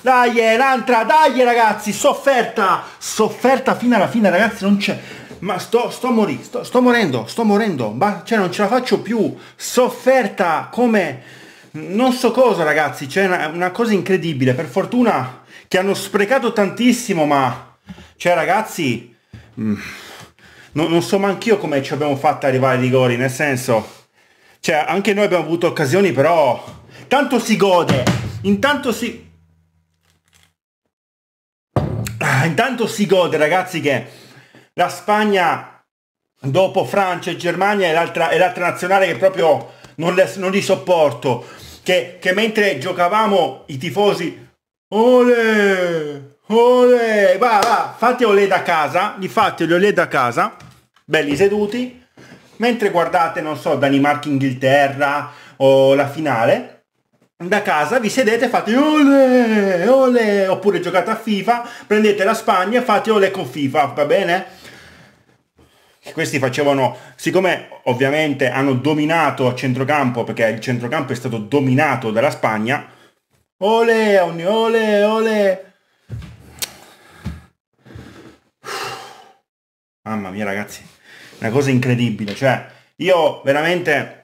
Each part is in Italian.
Dai, è eh, l'antra, dai ragazzi, sofferta, sofferta fino alla fine ragazzi, non c'è, ma sto, sto morendo, sto, sto, morendo, sto morendo, ma cioè non ce la faccio più, sofferta come, non so cosa ragazzi, cioè una, una cosa incredibile, per fortuna che hanno sprecato tantissimo, ma cioè ragazzi, mh, mm, non, non so manch'io come ci abbiamo fatto arrivare ai rigori, nel senso cioè, anche noi abbiamo avuto occasioni, però... Tanto si gode. Intanto si... Ah, intanto si gode, ragazzi, che la Spagna, dopo Francia e Germania, è l'altra, è l'altra nazionale che proprio non, le, non li sopporto. Che, che mentre giocavamo i tifosi... Ole! Ole! Va, va! Fate olè da casa, li fate gli olè da casa, belli seduti, mentre guardate, non so, Danimarca-Inghilterra o la finale, da casa vi sedete e fate ole, ole, oppure giocate a FIFA, prendete la Spagna e fate ole con FIFA, va bene? Questi facevano, siccome ovviamente hanno dominato a centrocampo, perché il centrocampo è stato dominato dalla Spagna, ole, ole, ole. Mamma mia ragazzi una cosa incredibile. Cioè, io veramente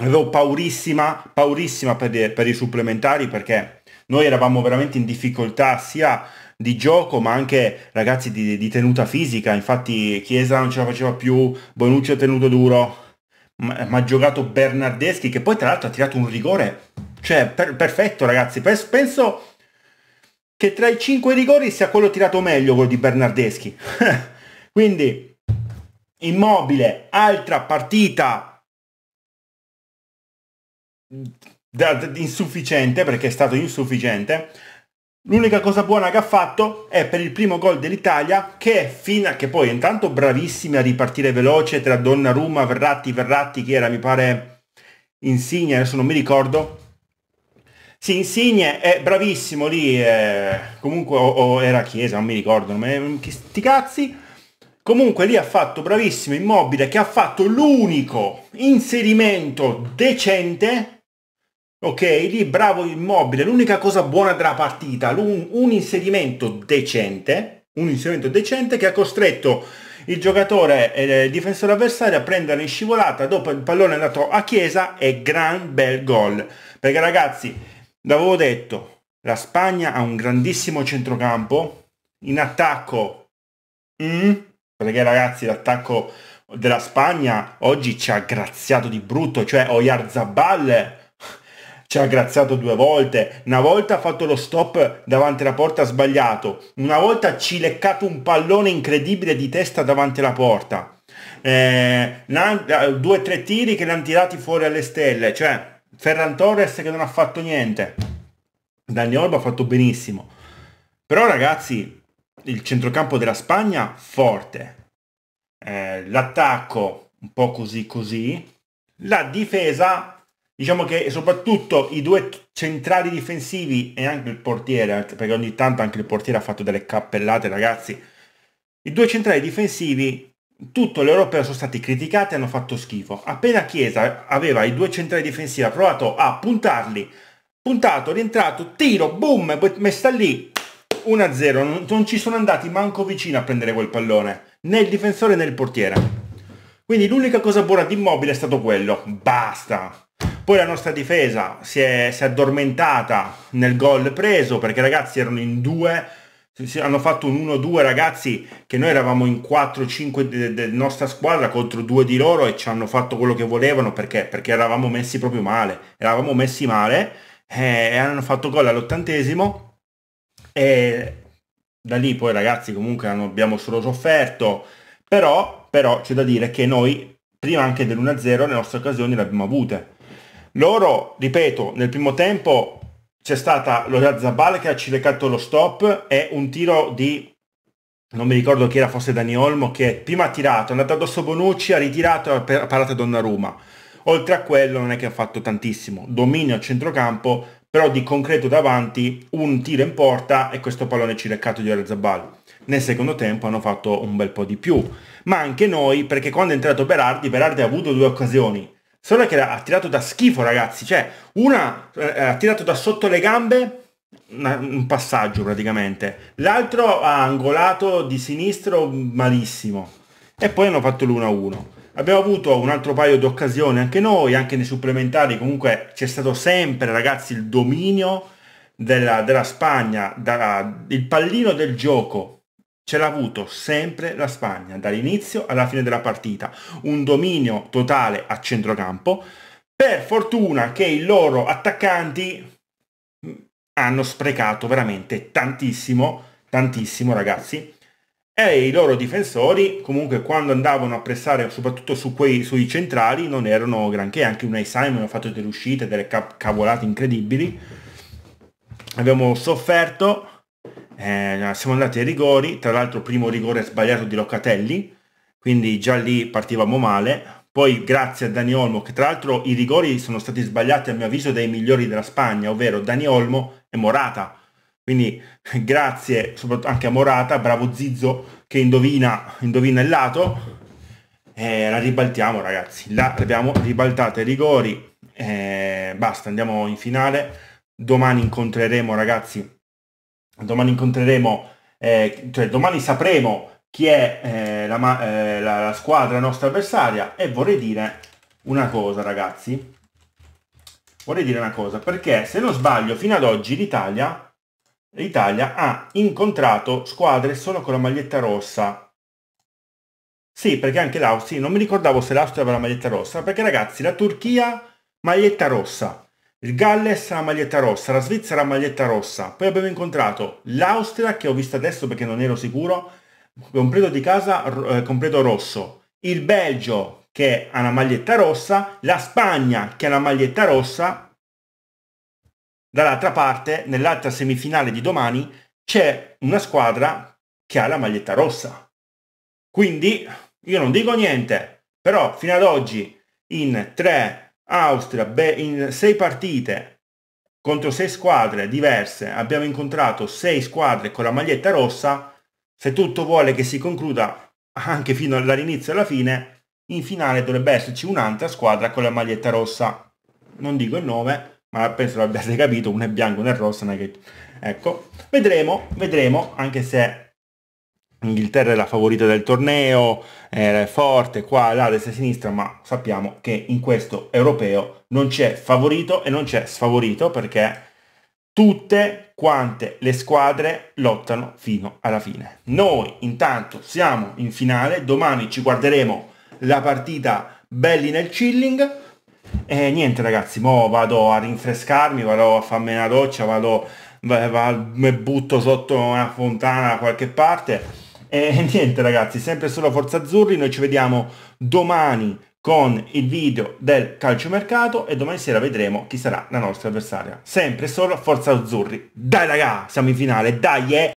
avevo paurissima, paurissima per, per i supplementari perché noi eravamo veramente in difficoltà sia di gioco ma anche ragazzi di, di, tenuta fisica infatti Chiesa non ce la faceva più Bonucci ha tenuto duro ma, ha giocato Bernardeschi che poi tra l'altro ha tirato un rigore cioè per, perfetto ragazzi per, penso che tra i cinque rigori sia quello tirato meglio quello di Bernardeschi quindi Immobile, altra partita insufficiente perché è stato insufficiente. L'unica cosa buona che ha fatto è per il primo gol dell'Italia che fino a che poi intanto bravissimi a ripartire veloce tra Donnarumma, Verratti, Verratti che era mi pare Insigne, adesso non mi ricordo. Sì, Insigne è bravissimo lì, eh, comunque o, o, era Chiesa, non mi ricordo, ma sti cazzi Comunque lì ha fatto bravissimo Immobile che ha fatto l'unico inserimento decente. Ok, lì bravo Immobile, l'unica cosa buona della partita, un, un inserimento decente, un inserimento decente che ha costretto il giocatore e il difensore avversario a prendere in scivolata, dopo il pallone è andato a Chiesa e gran bel gol. Perché ragazzi, l'avevo detto, la Spagna ha un grandissimo centrocampo, in attacco... Mm, perché ragazzi l'attacco della Spagna oggi ci ha graziato di brutto, cioè Oyarzabal ci ha graziato due volte, una volta ha fatto lo stop davanti alla porta sbagliato, una volta ci leccato un pallone incredibile di testa davanti alla porta, eh, eh due o tre tiri che le hanno tirati fuori alle stelle, cioè Ferran Torres che non ha fatto niente, Dani Olba ha fatto benissimo, però ragazzi il centrocampo della Spagna forte, eh, l'attacco un po' così così, la difesa, diciamo che soprattutto i due centrali difensivi e anche il portiere, eh, perché ogni tanto anche il portiere ha fatto delle cappellate ragazzi, i due centrali difensivi tutto l'Europeo sono stati criticati e hanno fatto schifo. Appena Chiesa aveva i due centrali difensivi, ha provato a puntarli, puntato, rientrato, tiro, boom, messa lì, 1-0, non, non ci sono andati manco vicino a prendere quel pallone, né il difensore né il portiere. Quindi l'unica cosa buona di Immobile è stato quello, basta. Poi la nostra difesa si è, si è addormentata nel gol preso perché ragazzi erano in due hanno fatto un 1-2 ragazzi che noi eravamo in 4-5 della nostra squadra contro due di loro e ci hanno fatto quello che volevano perché? perché eravamo messi proprio male eravamo messi male eh, e hanno fatto gol all'ottantesimo e da lì poi ragazzi comunque non abbiamo solo sofferto, però, però c'è da dire che noi prima anche dell'1-0 le nostre occasioni le abbiamo avute. Loro, ripeto, nel primo tempo c'è stata Lorea Zabale che ha cilecato lo stop e un tiro di non mi ricordo chi era, forse Dani Olmo, che prima ha tirato, è andato addosso Bonucci, ha ritirato e ha parato Donnarumma. Oltre a quello non è che ha fatto tantissimo. Dominio a centrocampo, però di concreto davanti un tiro in porta e questo pallone ci cireccato di Arzabal. Nel secondo tempo hanno fatto un bel po' di più, ma anche noi perché quando è entrato Berardi, Berardi ha avuto due occasioni, solo che ha tirato da schifo ragazzi, cioè una eh, ha tirato da sotto le gambe una, un passaggio praticamente, l'altro ha angolato di sinistro malissimo e poi hanno fatto l'1-1. Abbiamo avuto un altro paio di occasioni anche noi, anche nei supplementari, comunque c'è stato sempre ragazzi il dominio della, della Spagna, da, il pallino del gioco ce l'ha avuto sempre la Spagna, dall'inizio alla fine della partita, un dominio totale a centrocampo, per fortuna che i loro attaccanti mm, hanno sprecato veramente tantissimo, tantissimo ragazzi, e i loro difensori comunque quando andavano a pressare soprattutto su quei, sui centrali non erano granché anche un Simon ha fatto delle uscite delle cavolate incredibili abbiamo sofferto eh, siamo andati ai rigori tra l'altro primo rigore sbagliato di Locatelli quindi già lì partivamo male poi grazie a Dani Olmo che tra l'altro i rigori sono stati sbagliati a mio avviso dai migliori della Spagna ovvero Dani Olmo e Morata quindi grazie soprattutto anche a Morata, bravo Zizzo che indovina, indovina il lato. Eh, la ribaltiamo ragazzi, la abbiamo ribaltata ai rigori. Eh, basta, andiamo in finale. Domani incontreremo ragazzi, domani incontreremo, eh, cioè domani sapremo chi è eh, la, eh, la, la squadra nostra avversaria e vorrei dire una cosa ragazzi, vorrei dire una cosa perché se non sbaglio fino ad oggi l'Italia l'Italia ha incontrato squadre solo con la maglietta rossa. Sì, perché anche l'Austria, non mi ricordavo se l'Austria aveva la maglietta rossa, perché ragazzi, la Turchia, maglietta rossa, il Galles la maglietta rossa, la Svizzera la maglietta rossa, poi abbiamo incontrato l'Austria, che ho visto adesso perché non ero sicuro, completo di casa, eh, completo rosso, il Belgio, che ha una maglietta rossa, la Spagna, che ha una maglietta rossa, Dall'altra parte, nell'altra semifinale di domani, c'è una squadra che ha la maglietta rossa. Quindi io non dico niente, però fino ad oggi in tre Austria, in sei partite contro sei squadre diverse abbiamo incontrato sei squadre con la maglietta rossa. Se tutto vuole che si concluda anche fino all'inizio e alla fine, in finale dovrebbe esserci un'altra squadra con la maglietta rossa. Non dico il nome, ma penso l'abbiate capito, uno è bianco, uno è rosso, uno Ecco, vedremo, vedremo, anche se Inghilterra è la favorita del torneo, eh, è forte qua, là, destra e sinistra, ma sappiamo che in questo europeo non c'è favorito e non c'è sfavorito perché tutte quante le squadre lottano fino alla fine. Noi intanto siamo in finale, domani ci guarderemo la partita belli nel chilling, e eh, niente ragazzi, mo vado a rinfrescarmi, vado a farmi una doccia, vado, vado mi butto sotto una fontana da qualche parte. E niente ragazzi, sempre solo Forza Azzurri, noi ci vediamo domani con il video del calciomercato e domani sera vedremo chi sarà la nostra avversaria. Sempre solo Forza Azzurri. Dai raga, siamo in finale, dai! Eh!